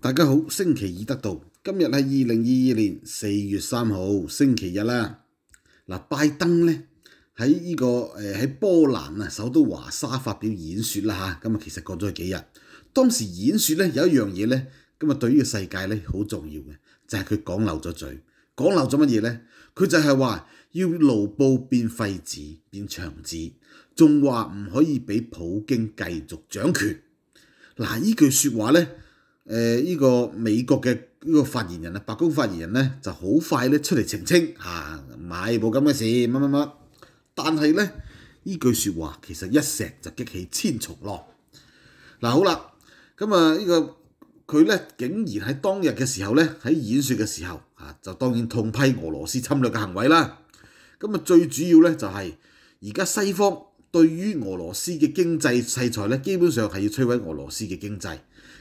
大家好，星期二得到，今日系二零二二年四月三号星期日啦。嗱，拜登咧喺呢个诶喺波兰啊首都华沙发表演说啦吓，咁啊其实过咗几日，当时演说咧有一样嘢咧，咁啊对呢个世界咧好重要嘅，就系佢讲漏咗嘴，讲漏咗乜嘢咧？佢就系话要卢布变废纸变长纸，仲话唔可以俾普京继续掌权。嗱，呢句说话咧。誒呢個美國嘅呢個發言人啊，白宮發言人咧就好快咧出嚟澄清嚇買部金嘅事乜乜乜，但係咧呢句説話其實一石就激起千重浪。嗱好啦，咁啊呢個佢咧竟然喺當日嘅時候咧喺演説嘅時候啊就當然痛批俄羅斯侵略嘅行為啦。咁啊最主要咧就係而家西方對於俄羅斯嘅經濟制裁咧，基本上係要摧毀俄羅斯嘅經濟。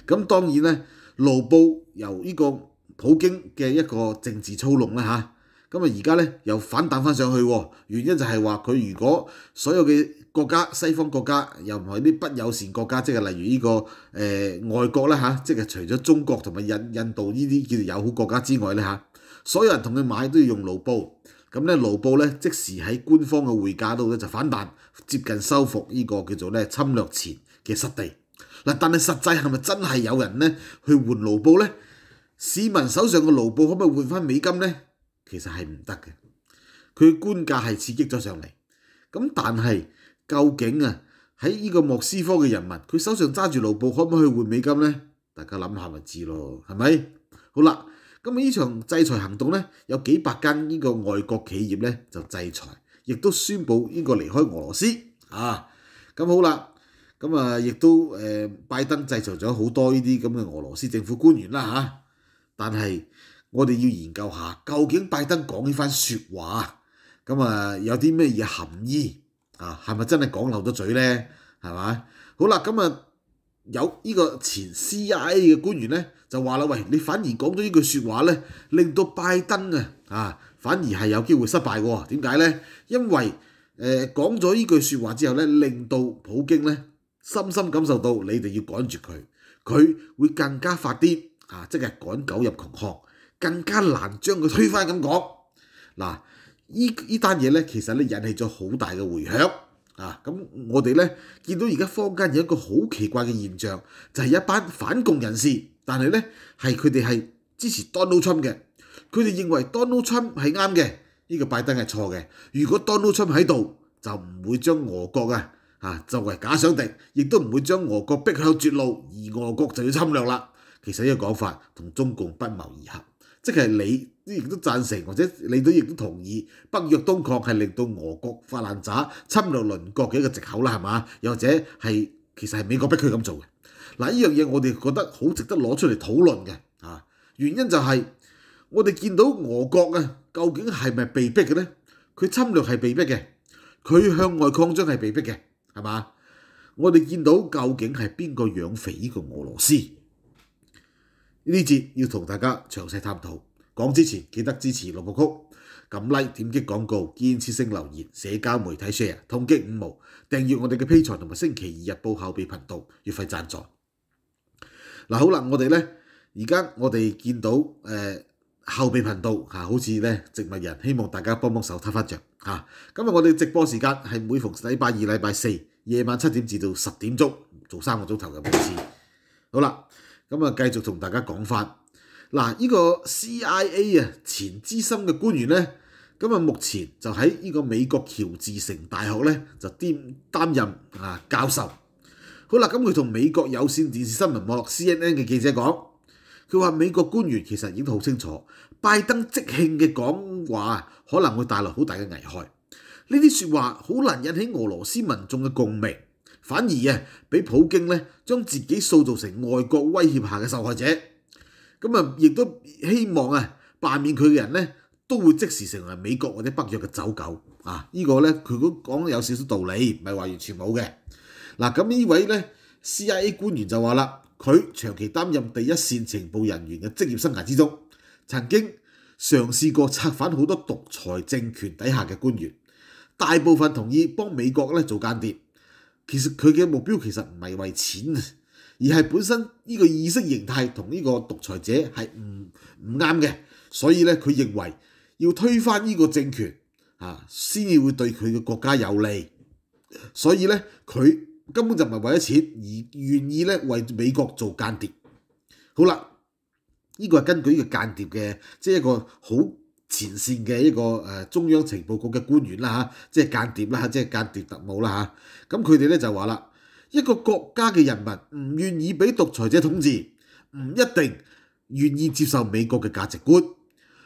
咁當然咧，盧布由呢個普京嘅一個政治操弄啦嚇，咁啊而家咧又反彈翻上去，原因就係話佢如果所有嘅國家西方國家又唔係啲不友善國家，即係例如呢個誒外國啦嚇，即係除咗中國同埋印印度呢啲叫做友好國家之外咧嚇，所有人同佢買都要用盧布，咁咧盧布咧即時喺官方嘅匯價度咧就反彈，接近收復呢個叫做咧侵略前嘅失地。嗱，但係實際係咪真係有人咧去換盧布咧？市民手上嘅盧布可唔可以換翻美金咧？其實係唔得嘅，佢官價係刺激咗上嚟。咁但係究竟啊喺呢個莫斯科嘅人民，佢手上揸住盧布可唔可以去換美金咧？大家諗下咪知咯，係咪？好啦，咁啊呢場制裁行動咧，有幾百間呢個外國企業咧就制裁，亦都宣布呢個離開俄羅斯啊。咁好啦。咁啊，亦都誒，拜登製造咗好多呢啲咁嘅俄羅斯政府官員啦嚇，但係我哋要研究下，究竟拜登講呢番説話，咁啊有啲咩嘢含義啊？係咪真係講漏咗嘴咧？係嘛？好啦，咁啊有呢個前 CIA 嘅官員咧，就話啦，喂，你反而講咗呢句説話咧，令到拜登啊啊反而係有機會失敗嘅喎？點解咧？因為誒講咗呢句説話之後咧，令到普京咧。深深感受到你哋要趕住佢，佢會更加發癲啊！即係趕狗入窮巷，更加難將佢推翻咁講。嗱，依依單嘢咧，其實咧引起咗好大嘅回響啊！咁我哋咧見到而家坊間有一個好奇怪嘅現象，就係一班反共人士，但係咧係佢哋係支持 Donald Trump 嘅，佢哋認為 Donald Trump 係啱嘅，呢個拜登係錯嘅。如果 Donald Trump 喺度，就唔會將俄國啊～啊，作為假想敵，亦都唔會將俄國逼向絕路，而俄國就要侵略啦。其實呢個講法同中共不謀而合，即係你亦都贊成，或者你都亦都同意北約東擴係令到俄國發爛渣侵略鄰國嘅一個藉口啦，係嘛？又或者係其實係美國逼佢咁做嘅嗱？呢樣嘢我哋覺得好值得攞出嚟討論嘅啊！原因就係我哋見到俄國啊，究竟係咪被逼嘅咧？佢侵略係被逼嘅，佢向外擴張係被逼嘅。系嘛？我哋見到究竟係邊個養肥呢個俄羅斯？呢節要同大家詳細探討。講之前記得支持六樂曲，撳 Like、點擊廣告、建設性留言、社交媒體 share、痛擊五毛、訂閱我哋嘅 P 財同埋星期二日報後備頻道月費贊助。嗱好啦，我哋咧而家我哋見到誒。後備頻道嚇，好似咧植物人，希望大家幫幫手睇翻著嚇。今日我哋直播時間係每逢禮拜二、禮拜四夜晚七點至到十點鐘，做三個鐘頭嘅每次。好啦，咁啊繼續同大家講翻嗱，依個 CIA 啊前資深嘅官員咧，咁啊目前就喺依個美國喬治城大學咧就擔擔任啊教授。好啦，咁佢同美國有線電視新聞網絡 CNN 嘅記者講。佢話：美國官員其實已經好清楚，拜登即興嘅講話可能會帶來好大嘅危害。呢啲説話好難引起俄羅斯民眾嘅共鳴，反而啊，俾普京咧將自己塑造成外國威脅下嘅受害者。咁啊，亦都希望啊，罷免佢嘅人咧，都會即時成為美國或者北約嘅走狗啊！依個咧，佢都講有少少道理，唔係話完全冇嘅。嗱，咁呢位咧 CIA 官員就話啦。佢長期擔任第一線情報人員嘅職業生涯之中，曾經嘗試過策反好多獨裁政權底下嘅官員，大部分同意幫美國咧做間諜。其實佢嘅目標其實唔係為錢而係本身呢個意識形態同呢個獨裁者係唔唔啱嘅，所以咧佢認為要推翻呢個政權啊，先至會對佢嘅國家有利。所以咧，佢。根本就唔係為咗錢而願意咧為美國做間諜。好啦，呢個係根據呢個間諜嘅，即係一個好前線嘅一個誒中央情報局嘅官員啦嚇，即係間諜啦，即係間諜特務啦嚇。咁佢哋咧就話啦，一個國家嘅人民唔願意俾獨裁者統治，唔一定願意接受美國嘅價值觀。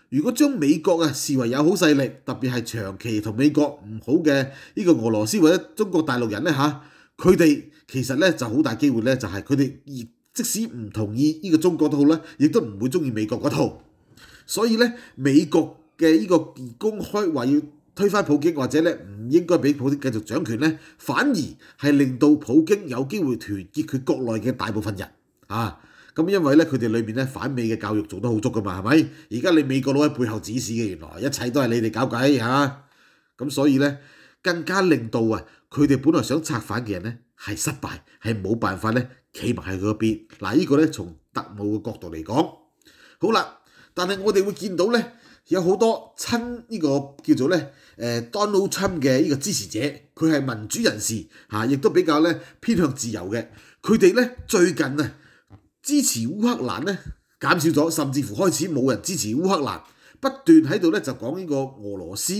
如果將美國啊視為友好勢力，特別係長期同美國唔好嘅呢個俄羅斯或者中國大陸人咧嚇。佢哋其實咧就好大機會咧，就係佢哋即使唔同意呢個中國都好咧，亦都唔會中意美國嗰套。所以咧，美國嘅呢個公開話要推翻普京，或者咧唔應該俾普京繼續掌權咧，反而係令到普京有機會團結佢國內嘅大部分人啊。咁因為咧，佢哋裏面咧反美嘅教育做得好足噶嘛，係咪？而家你美國佬喺背後指使嘅，原來一切都係你哋搞鬼嚇。咁所以咧。更加令到啊，佢哋本來想策反嘅人咧，係失敗，係冇辦法咧，企埋喺佢嗰邊。嗱，呢個咧從特务嘅角度嚟講，好啦。但係我哋會見到咧，有好多親呢個叫做咧诶 Donald Trump 嘅呢個支持者，佢係民主人士吓，亦都比較咧偏向自由嘅。佢哋咧最近啊，支持烏克蘭咧減少咗，甚至乎開始冇人支持烏克蘭，不斷喺度咧就講呢個俄羅斯。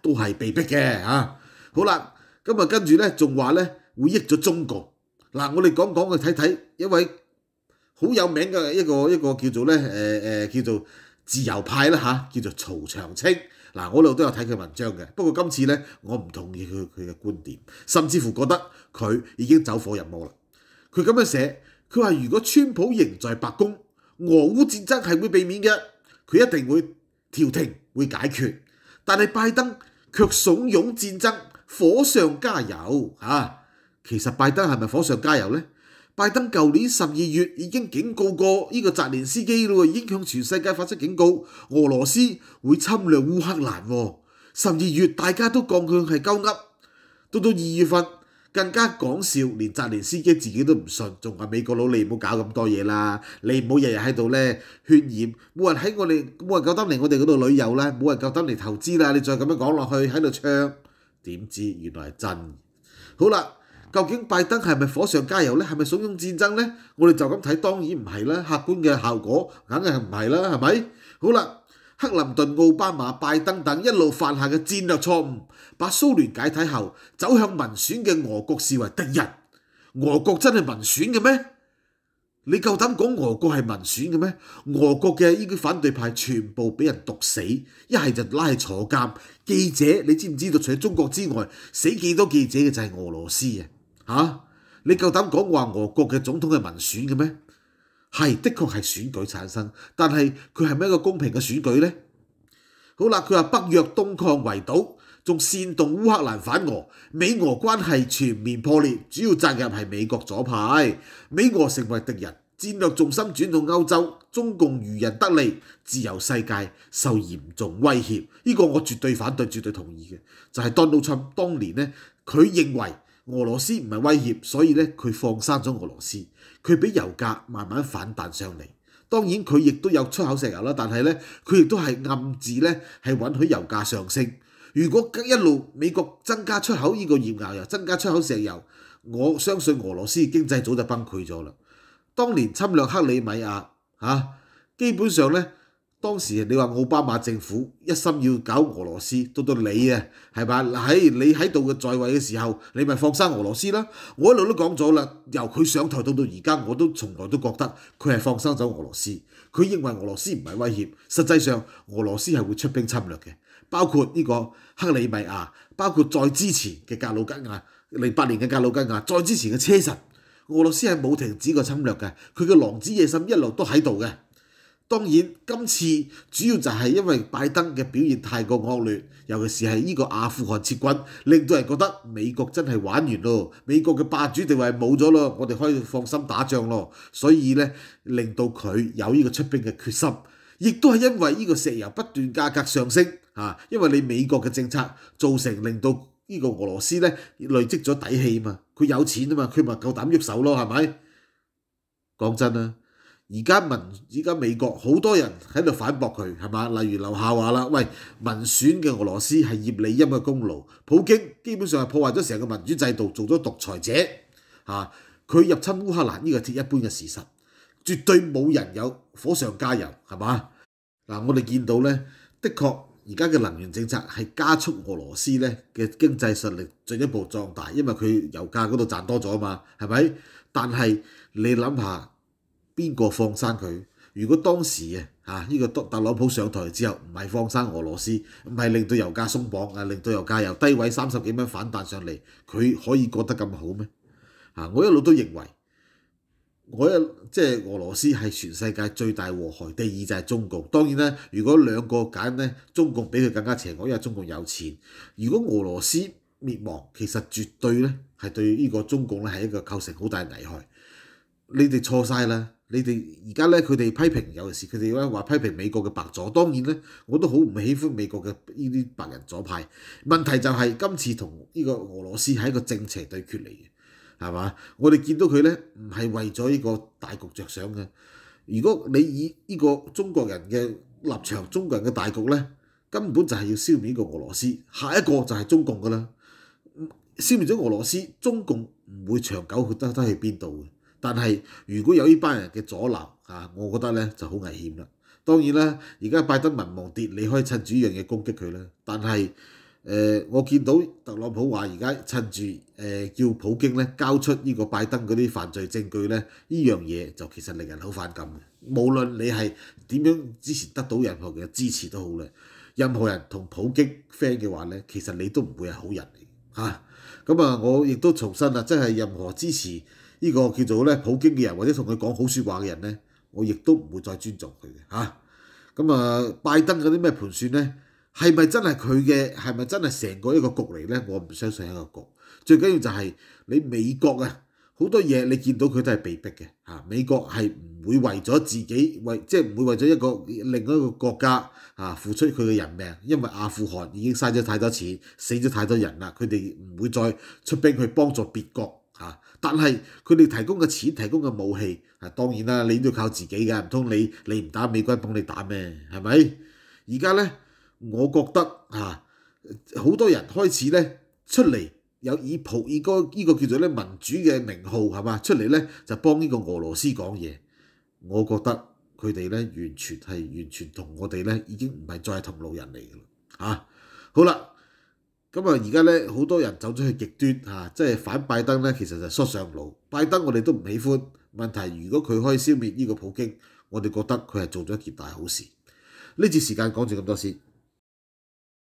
都係被逼嘅嚇，好啦，咁啊跟住咧，仲話咧會益咗中國嗱，我哋講講去睇睇一位好有名嘅一個一個叫做咧誒誒叫做自由派啦嚇，叫做曹長青嗱，我老都有睇佢文章嘅，不過今次咧我唔同意佢佢嘅觀點，甚至乎覺得佢已經走火入魔啦。佢咁樣寫，佢話如果川普仍在白宮，俄烏戰爭係會避免嘅，佢一定會調停會解決。但系拜登却怂恿战争，火上加油啊！其实拜登系咪火上加油呢？拜登旧年十二月已经警告过呢个泽连斯基咯，已经向全世界发出警告，俄罗斯会侵略乌克兰。十二月大家都讲佢系鸠噏，到到二月份。更加講笑，連澤連司機自己都唔信，仲話美國佬你唔好搞咁多嘢啦，你唔好日日喺度咧渲染，冇人喺我哋，冇人夠得嚟我哋嗰度旅遊啦，冇人夠得嚟投資啦，你再咁樣講落去喺度唱，點知原來係真。好啦，究竟拜登係咪火上加油咧？係咪想用戰爭咧？我哋就咁睇，當然唔係啦。客觀嘅效果，梗係唔係啦，係咪？好啦。克林顿、奥巴马、拜登等一路犯下嘅战略错误，把苏联解体后走向民选嘅俄国视为敌人。俄国真系民选嘅咩？你够胆讲俄国系民选嘅咩？俄国嘅呢啲反对派全部俾人毒死，一系就拉去坐监。记者，你知唔知道除咗中国之外，死几多记者嘅就系俄罗斯啊？吓，你够胆讲话俄国嘅总统系民选嘅咩？係，的確係選舉產生，但係佢係咪一個公平嘅選舉呢？好啦，佢話北約東擴圍堵，仲煽動烏克蘭反俄，美俄關係全面破裂，主要責任係美國左派，美俄成為敵人，戰略重心轉到歐洲，中共馀人得利，自由世界受嚴重威脅。呢個我絕對反對，絕對同意嘅，就係當魯親當年咧，佢認為。俄羅斯唔係威脅，所以咧佢放生咗俄羅斯，佢俾油價慢慢反彈上嚟。當然佢亦都有出口石油啦，但係咧佢亦都係暗自咧係允許油價上升。如果一路美國增加出口呢個頁岩油，增加出口石油，我相信俄羅斯經濟早就崩潰咗啦。當年侵略克里米亞基本上咧。當時你話奧巴馬政府一心要搞俄羅斯，到到你啊，係嘛？喺你喺度嘅在位嘅時候，你咪放生俄羅斯啦。我一路都講咗啦，由佢上台到到而家，我都從來都覺得佢係放生咗俄羅斯。佢認為俄羅斯唔係威脅，實際上俄羅斯係會出兵侵略嘅，包括呢個克里米亞，包括再之前嘅格魯吉亞，零八年嘅格魯吉亞，再之前嘅車臣，俄羅斯係冇停止過侵略嘅。佢嘅狼子野心一路都喺度嘅。當然，今次主要就係因為拜登嘅表現太過惡劣，尤其是係呢個阿富汗撤軍，令到人覺得美國真係玩完咯，美國嘅霸主地位冇咗咯，我哋可以放心打仗咯。所以咧，令到佢有呢個出兵嘅決心，亦都係因為呢個石油不斷價格上升啊，因為你美國嘅政策造成令到呢個俄羅斯咧累積咗底氣嘛，佢有錢啊嘛，佢咪夠膽喐手咯，係咪？講真啦～而家民，而家美國好多人喺度反駁佢，係嘛？例如劉下話啦，喂，民選嘅俄羅斯係葉利欽嘅功勞，普京基本上係破壞咗成個民主制度，做咗獨裁者。嚇，佢入侵烏克蘭呢個鐵一般嘅事實，絕對冇人有火上加油，係嘛？嗱，我哋見到咧，的確而家嘅能源政策係加速俄羅斯咧嘅經濟實力進一步壯大，因為佢油價嗰度賺多咗嘛，係咪？但係你諗下。邊個放生佢？如果當時啊，嚇呢個特朗普上台之後唔係放生俄羅斯，唔係令到油價鬆綁啊，令到油價由低位三十幾蚊反彈上嚟，佢可以過得咁好咩？我一路都認為，我一即係俄羅斯係全世界最大禍害，第二就係中共。當然啦，如果兩個揀咧，中共比佢更加邪惡，因為中共有錢。如果俄羅斯滅亡，其實絕對咧係對呢個中共咧係一個構成好大危害。你哋錯晒啦！你哋而家咧，佢哋批評有時，佢哋咧話批評美國嘅白左，當然咧，我都好唔喜歡美國嘅呢啲白人左派。問題就係今次同呢個俄羅斯係一個正邪對決嚟嘅，係嘛？我哋見到佢咧，唔係為咗呢個大局着想嘅。如果你以呢個中國人嘅立場，中國人嘅大局咧，根本就係要消滅呢個俄羅斯，下一個就係中共噶啦。消滅咗俄羅斯，中共唔會長久，去得得去邊度嘅？但係如果有呢班人嘅阻撓啊，我覺得咧就好危險啦。當然啦，而家拜登民望跌，你可以趁住呢樣嘢攻擊佢啦。但係誒，我見到特朗普話而家趁住誒叫普京咧交出呢個拜登嗰啲犯罪證據咧，呢樣嘢就其實令人好反感嘅。無論你係點樣之前得到任何嘅支持都好啦，任何人同普京 friend 嘅話咧，其實你都唔會係好人嚟嚇。咁啊，我亦都重申啊，即係任何支持。呢個叫做咧普京嘅人，或者同佢講好説話嘅人咧，我亦都唔會再尊重佢嘅嚇。咁啊，拜登嗰啲咩盤算咧，係咪真係佢嘅？係咪真係成個一個局嚟咧？我唔相信一個局。最緊要就係你美國啊，好多嘢你見到佢都係被逼嘅嚇。美國係唔會為咗自己為即係唔會為咗一個另外一個國家啊付出佢嘅人命，因為阿富汗已經嘥咗太多錢，死咗太多人啦，佢哋唔會再出兵去幫助別國。嚇！但係佢哋提供嘅錢、提供嘅武器，啊當然啦，你都要靠自己㗎，唔通你你唔打美軍幫你打咩？係咪？而家咧，我覺得嚇，好多人開始咧出嚟有以普以個依個叫做咧民主嘅名號係嘛出嚟咧就幫呢個俄羅斯講嘢，我覺得佢哋咧完全係完全同我哋咧已經唔係再同路人嚟嘅啦，啊好啦。咁啊，而家咧好多人走咗去極端嚇，即係反拜登咧，其實就縮上路。拜登我哋都唔喜歡，問題如果佢可以消滅呢個普京，我哋覺得佢係做咗一件大好事。呢節時間講住咁多先。